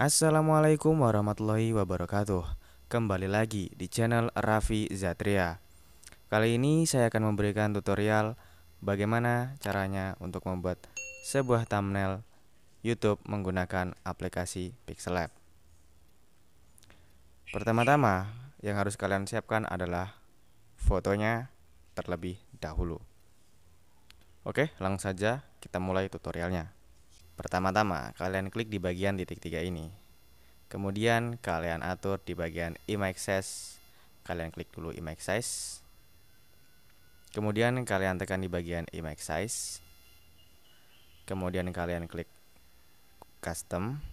Assalamualaikum warahmatullahi wabarakatuh Kembali lagi di channel Raffi Zatria Kali ini saya akan memberikan tutorial Bagaimana caranya untuk membuat sebuah thumbnail YouTube menggunakan aplikasi Pixel Pertama-tama yang harus kalian siapkan adalah fotonya terlebih dahulu Oke langsung saja kita mulai tutorialnya Pertama-tama, kalian klik di bagian titik tiga ini. Kemudian kalian atur di bagian image size. Kalian klik dulu image size. Kemudian kalian tekan di bagian image size. Kemudian kalian klik custom.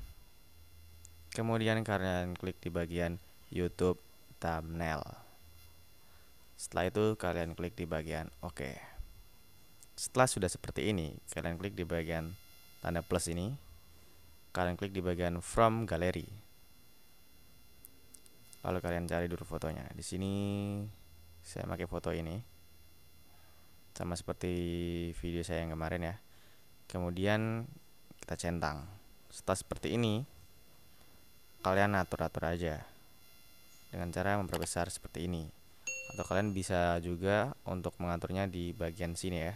Kemudian kalian klik di bagian YouTube thumbnail. Setelah itu kalian klik di bagian OK. Setelah sudah seperti ini, kalian klik di bagian tanda plus ini kalian klik di bagian from gallery lalu kalian cari dulu fotonya di sini saya pakai foto ini sama seperti video saya yang kemarin ya kemudian kita centang setelah seperti ini kalian atur-atur aja dengan cara memperbesar seperti ini atau kalian bisa juga untuk mengaturnya di bagian sini ya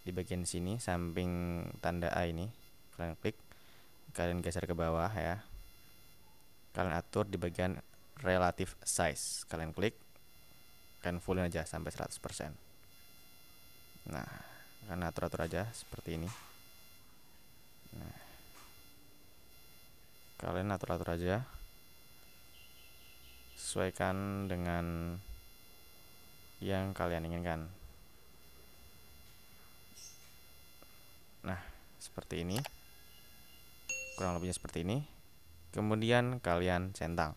di bagian sini samping tanda A ini kalian klik kalian geser ke bawah ya kalian atur di bagian relative size kalian klik kalian fullin aja sampai 100% nah kalian atur-atur aja seperti ini nah kalian atur-atur aja sesuaikan dengan yang kalian inginkan seperti ini kurang lebihnya seperti ini kemudian kalian centang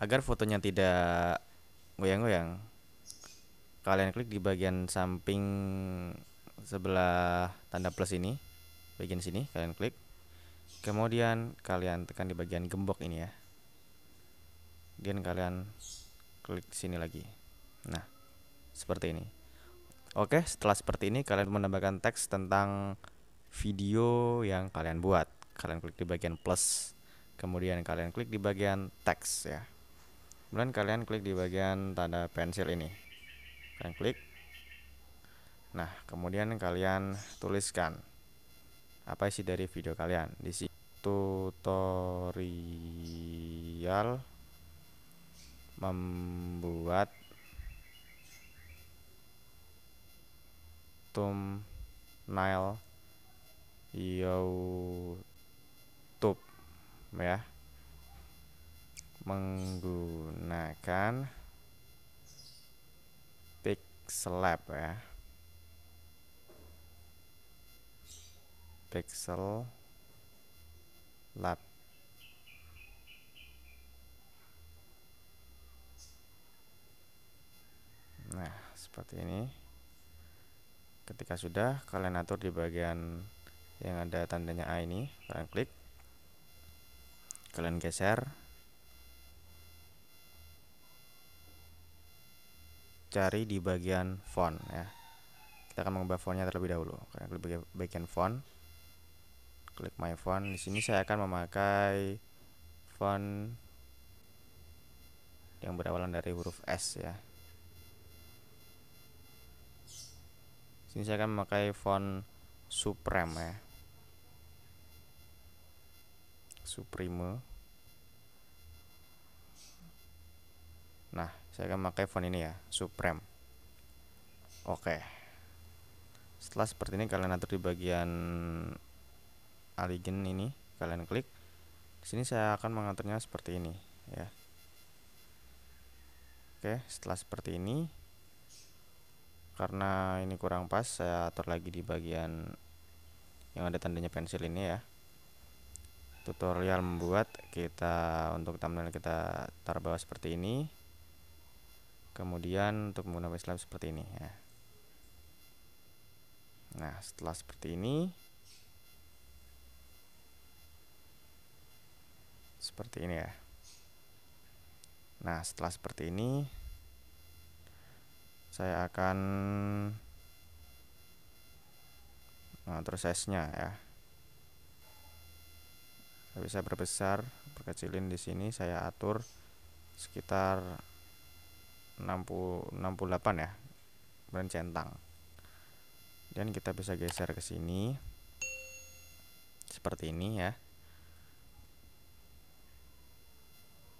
agar fotonya tidak goyang-goyang kalian klik di bagian samping sebelah tanda plus ini bagian sini kalian klik kemudian kalian tekan di bagian gembok ini ya kemudian kalian klik sini lagi nah seperti ini Oke, setelah seperti ini kalian menambahkan teks tentang video yang kalian buat. Kalian klik di bagian plus, kemudian kalian klik di bagian teks ya. Kemudian kalian klik di bagian tanda pensil ini. Kalian klik. Nah, kemudian kalian tuliskan apa isi dari video kalian. Di sini tutorial membuat Tum Nile YouTube ya menggunakan pixel lab ya pixel lab nah seperti ini ketika sudah kalian atur di bagian yang ada tandanya A ini kalian klik kalian geser cari di bagian font ya kita akan mengubah fontnya terlebih dahulu kalian klik bagian font klik my font di sini saya akan memakai font yang berawalan dari huruf S ya sini saya akan memakai font Supreme ya Supreme nah saya akan memakai font ini ya Supreme oke setelah seperti ini kalian atur di bagian align ini kalian klik di sini saya akan mengaturnya seperti ini ya oke setelah seperti ini karena ini kurang pas saya atur lagi di bagian yang ada tandanya pensil ini ya tutorial membuat kita untuk thumbnail kita taruh bawah seperti ini kemudian untuk menggunakan slide seperti ini ya nah setelah seperti ini seperti ini ya nah setelah seperti ini saya akan mengatur eh, size-nya ya saya bisa berbesar perkecilin di sini saya atur sekitar 60 68 ya kemudian centang dan kita bisa geser ke sini seperti ini ya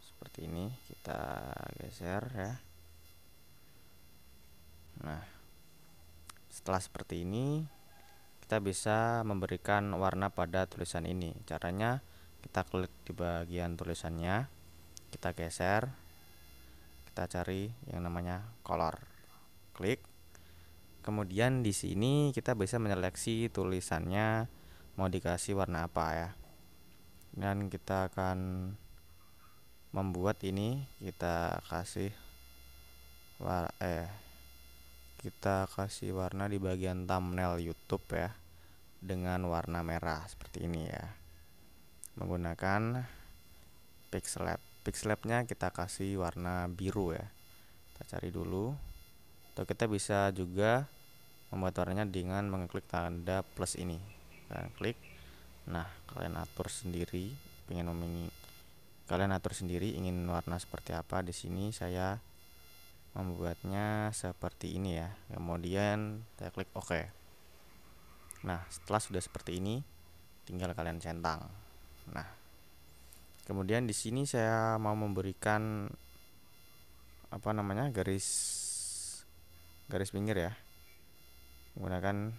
seperti ini kita geser ya Nah, setelah seperti ini, kita bisa memberikan warna pada tulisan ini. Caranya, kita klik di bagian tulisannya, kita geser, kita cari yang namanya color. Klik. Kemudian di sini kita bisa menyeleksi tulisannya mau dikasih warna apa ya. Dan kita akan membuat ini kita kasih war eh kita kasih warna di bagian thumbnail YouTube ya dengan warna merah seperti ini ya menggunakan pixelab pixelabnya kita kasih warna biru ya kita cari dulu atau kita bisa juga membuat warnanya dengan mengklik tanda plus ini kalian klik nah kalian atur sendiri ingin memingi kalian atur sendiri ingin warna seperti apa di sini saya membuatnya seperti ini ya kemudian saya klik OK nah setelah sudah seperti ini tinggal kalian centang nah kemudian di sini saya mau memberikan apa namanya garis garis pinggir ya menggunakan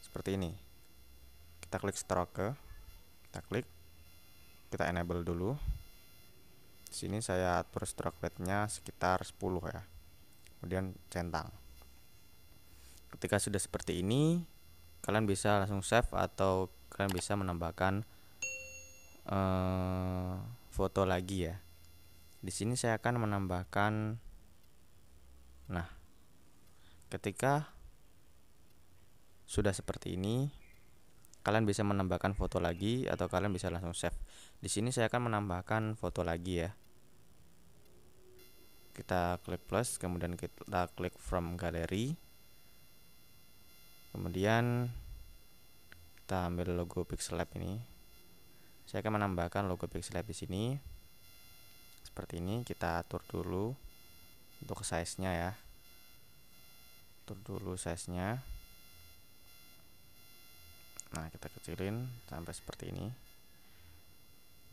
seperti ini kita klik stroke kita klik kita enable dulu di sini saya atur stroke rate-nya sekitar 10 ya kemudian centang ketika sudah seperti ini kalian bisa langsung save atau kalian bisa menambahkan eh, foto lagi ya di sini saya akan menambahkan nah ketika sudah seperti ini kalian bisa menambahkan foto lagi atau kalian bisa langsung save di sini saya akan menambahkan foto lagi ya kita klik plus kemudian kita klik from gallery kemudian kita ambil logo pixel lab ini saya akan menambahkan logo pixel lab di sini seperti ini kita atur dulu untuk size nya ya atur dulu size nya nah kita kecilin sampai seperti ini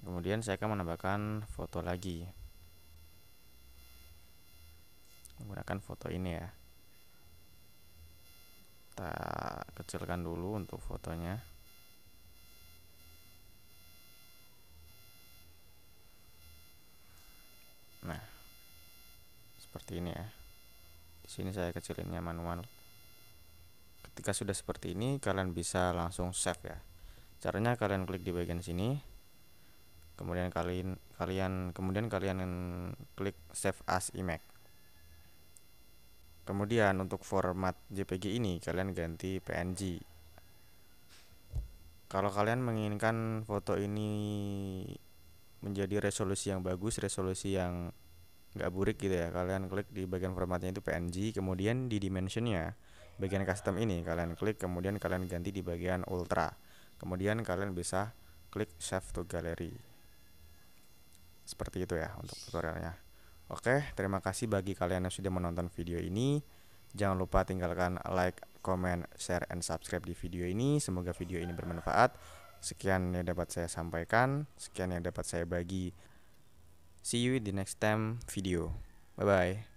kemudian saya akan menambahkan foto lagi menggunakan foto ini ya kita kecilkan dulu untuk fotonya nah seperti ini ya di sini saya kecilinnya manual ketika sudah seperti ini kalian bisa langsung save ya caranya kalian klik di bagian sini kemudian kalian kalian kemudian kalian klik save as image kemudian untuk format JPG ini kalian ganti PNG kalau kalian menginginkan foto ini menjadi resolusi yang bagus resolusi yang nggak burik gitu ya kalian klik di bagian formatnya itu PNG kemudian di dimensionnya bagian custom ini kalian klik kemudian kalian ganti di bagian ultra kemudian kalian bisa klik save to gallery seperti itu ya untuk tutorialnya oke terima kasih bagi kalian yang sudah menonton video ini jangan lupa tinggalkan like comment share and subscribe di video ini semoga video ini bermanfaat sekian yang dapat saya sampaikan sekian yang dapat saya bagi see you in the next time video bye bye